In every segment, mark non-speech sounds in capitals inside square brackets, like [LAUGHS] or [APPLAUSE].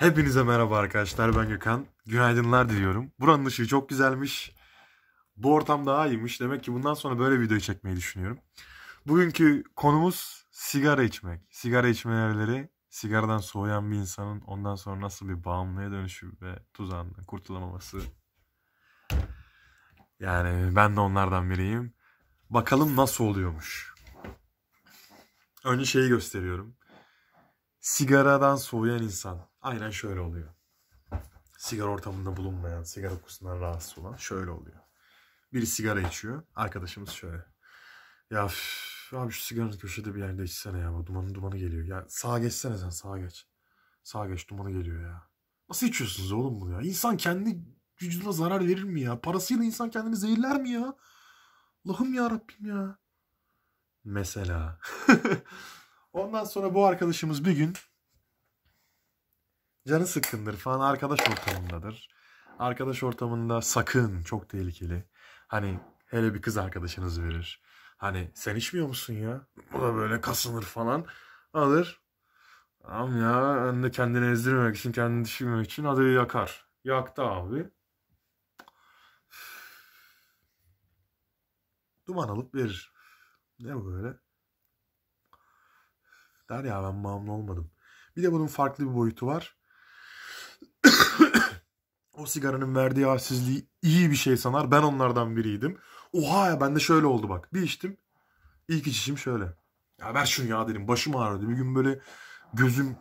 Hepinize merhaba arkadaşlar ben Gökhan. Günaydınlar diliyorum. Buranın ışığı çok güzelmiş. Bu ortam daha iyiymiş. Demek ki bundan sonra böyle video çekmeyi düşünüyorum. Bugünkü konumuz sigara içmek. Sigara içme nereleri, sigaradan soğuyan bir insanın ondan sonra nasıl bir bağımlıya dönüşüp ve tuzağından kurtulamaması. Yani ben de onlardan biriyim. Bakalım nasıl oluyormuş. Önce şeyi gösteriyorum sigaradan soğuyan insan aynen şöyle oluyor. Sigara ortamında bulunmayan, sigara kokusundan rahatsız olan şöyle oluyor. Biri sigara içiyor. Arkadaşımız şöyle. Ya üf, abi şu sigaranı köşede bir yerde içsene ya. Bu dumanı dumanı geliyor. Ya sağa geçsene sen sağa geç. Sağa geç dumanı geliyor ya. Nasıl içiyorsunuz oğlum bunu ya? İnsan kendi vücuduna zarar verir mi ya? Parasıyla insan kendini zehirler mi ya? Allah'ım ya Rabbim ya. Mesela. [LAUGHS] Ondan sonra bu arkadaşımız bir gün canı sıkkındır falan arkadaş ortamındadır. Arkadaş ortamında sakın çok tehlikeli. Hani hele bir kız arkadaşınız verir. Hani sen içmiyor musun ya? Bu da böyle kasınır falan. Alır. Am ya önde kendini ezdirmemek için, kendini düşürmemek için hadi yakar. Yaktı abi. Duman alıp verir. Ne bu böyle? Der ya ben mamnun olmadım. Bir de bunun farklı bir boyutu var. o sigaranın verdiği halsizliği iyi bir şey sanar. Ben onlardan biriydim. Oha ya bende şöyle oldu bak. Bir içtim. İlk içişim şöyle. Ya ver şunu ya dedim. Başım ağrıyordu. Bir gün böyle gözüm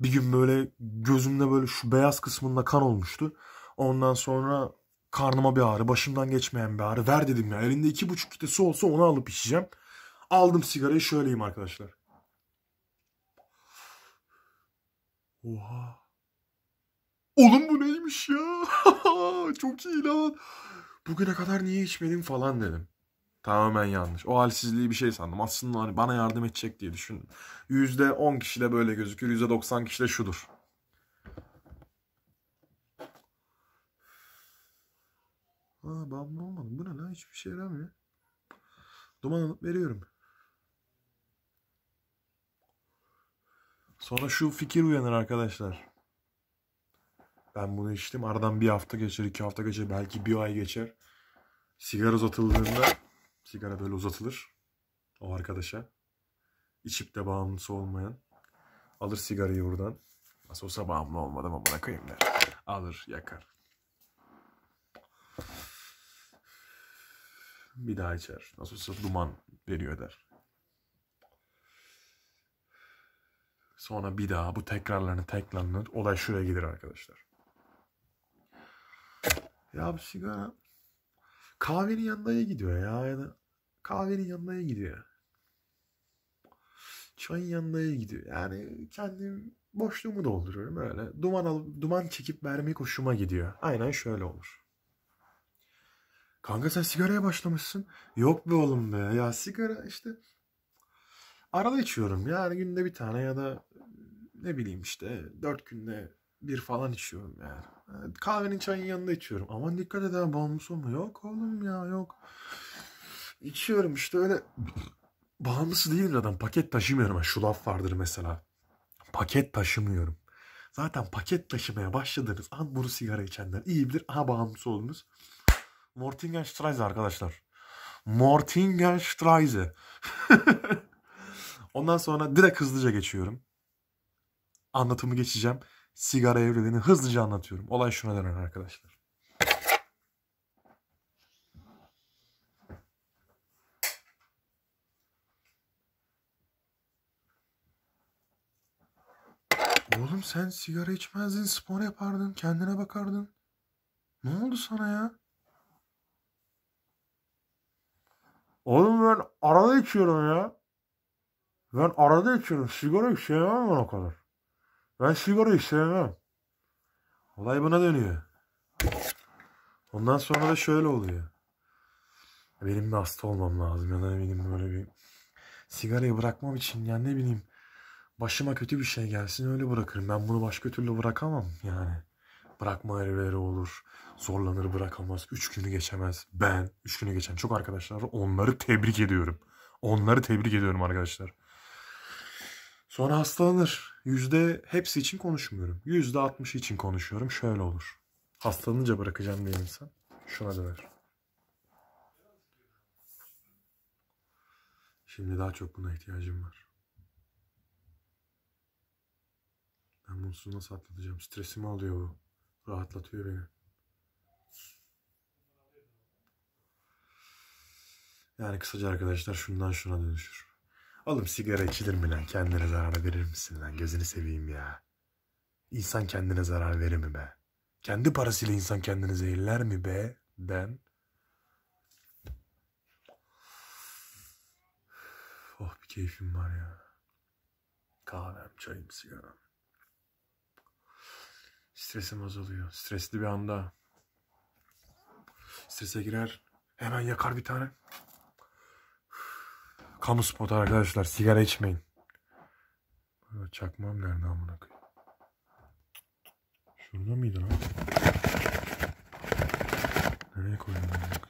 bir gün böyle gözümde böyle şu beyaz kısmında kan olmuştu. Ondan sonra karnıma bir ağrı, başımdan geçmeyen bir ağrı. Ver dedim ya. Elinde iki buçuk kitesi olsa onu alıp içeceğim. Aldım sigarayı şöyleyim arkadaşlar. Oha. Oğlum bu neymiş ya? [LAUGHS] Çok iyi lan. Bugüne kadar niye içmedim falan dedim. Tamamen yanlış. O halsizliği bir şey sandım. Aslında hani bana yardım edecek diye düşündüm. %10 kişi böyle gözükür. %90 kişi şudur. Aa, ben bulamadım. Bu ne lan? Hiçbir şey yaramıyor. Duman alıp veriyorum. Sonra şu fikir uyanır arkadaşlar. Ben bunu içtim. Aradan bir hafta geçer, iki hafta geçer, belki bir ay geçer. Sigara uzatıldığında, sigara böyle uzatılır o arkadaşa. İçip de bağımlısı olmayan. Alır sigarayı buradan. Nasıl olsa bağımlı olmadım ama bırakayım der. Alır, yakar. Bir daha içer. Nasıl olsa duman veriyor der. Sonra bir daha bu tekrarlarını tekrarlanır. Olay şuraya gelir arkadaşlar. Ya bu sigara kahvenin yanına gidiyor ya. ya kahvenin yanına gidiyor. Çayın yanına gidiyor. Yani kendim boşluğumu dolduruyorum öyle. Duman alıp, duman çekip vermek hoşuma gidiyor. Aynen şöyle olur. Kanka sen sigaraya başlamışsın. Yok be oğlum be. Ya sigara işte arada içiyorum. Yani günde bir tane ya da ne bileyim işte dört günde bir falan içiyorum yani. Kahvenin çayın yanında içiyorum. Aman dikkat et bağımlısı olma. Yok oğlum ya yok. İçiyorum işte öyle bağımlısı değilim zaten. Paket taşımıyorum. Yani şu laf vardır mesela. Paket taşımıyorum. Zaten paket taşımaya başladığınız an bunu sigara içenler iyi bilir. Aha bağımlısı oldunuz. Mortingenstreise arkadaşlar. Mortingenstreise. [LAUGHS] Ondan sonra direkt hızlıca geçiyorum anlatımı geçeceğim. Sigara evrenini hızlıca anlatıyorum. Olay şuna dönen arkadaşlar. Oğlum sen sigara içmezdin, spor yapardın, kendine bakardın. Ne oldu sana ya? Oğlum ben arada içiyorum ya. Ben arada içiyorum. Sigara içemem ben o kadar. Ben sigarayı sevmem. Olay buna dönüyor. Ondan sonra da şöyle oluyor. Benim bir hasta olmam lazım ya da ne böyle bir sigarayı bırakmam için yani ne bileyim başıma kötü bir şey gelsin öyle bırakırım. Ben bunu başka türlü bırakamam yani. Bırakma evleri olur. Zorlanır bırakamaz. Üç günü geçemez. Ben üç günü geçen çok arkadaşlar onları tebrik ediyorum. Onları tebrik ediyorum arkadaşlar. Sonra hastalanır. Yüzde hepsi için konuşmuyorum. Yüzde altmışı için konuşuyorum. Şöyle olur. Hastalanınca bırakacağım diye insan. Şuna döner. Şimdi daha çok buna ihtiyacım var. Ben bunu nasıl atlatacağım? Stresimi alıyor bu. Rahatlatıyor beni. Yani kısaca arkadaşlar şundan şuna dönüşür. Oğlum sigara içilir mi lan? Kendine zarar verir misin lan? Gözünü seveyim ya. İnsan kendine zarar verir mi be? Kendi parasıyla insan kendini zehirler mi be? Ben. Oh bir keyfim var ya. Kahvem, çayım, sigaram. Stresim azalıyor. Stresli bir anda. Strese girer. Hemen yakar bir tane. Kamu spotu arkadaşlar sigara içmeyin. Çakmam nerede amına koyayım. Şurada mıydı lan? Nereye koydum